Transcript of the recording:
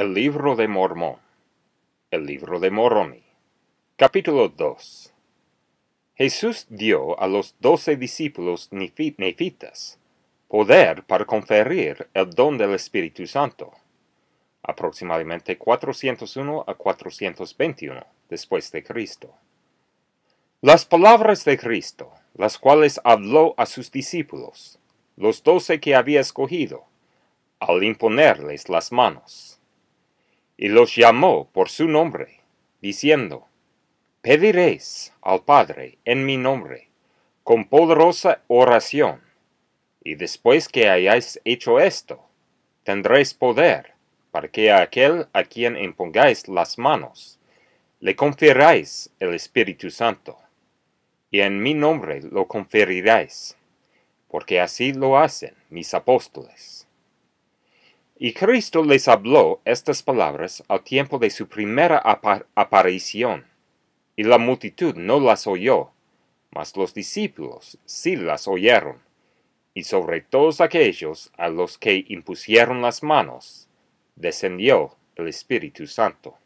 El libro de Mormón. El libro de Moroni. Capítulo 2. Jesús dio a los doce discípulos nefitas poder para conferir el don del Espíritu Santo, aproximadamente 401 a 421 después de Cristo. Las palabras de Cristo, las cuales habló a sus discípulos, los doce que había escogido, al imponerles las manos y los llamó por su nombre, diciendo, Pediréis al Padre en mi nombre, con poderosa oración, y después que hayáis hecho esto, tendréis poder para que a aquel a quien impongáis las manos le confieráis el Espíritu Santo, y en mi nombre lo conferiráis, porque así lo hacen mis apóstoles. Y Cristo les habló estas palabras al tiempo de su primera aparición, y la multitud no las oyó, mas los discípulos sí las oyeron, y sobre todos aquellos a los que impusieron las manos, descendió el Espíritu Santo.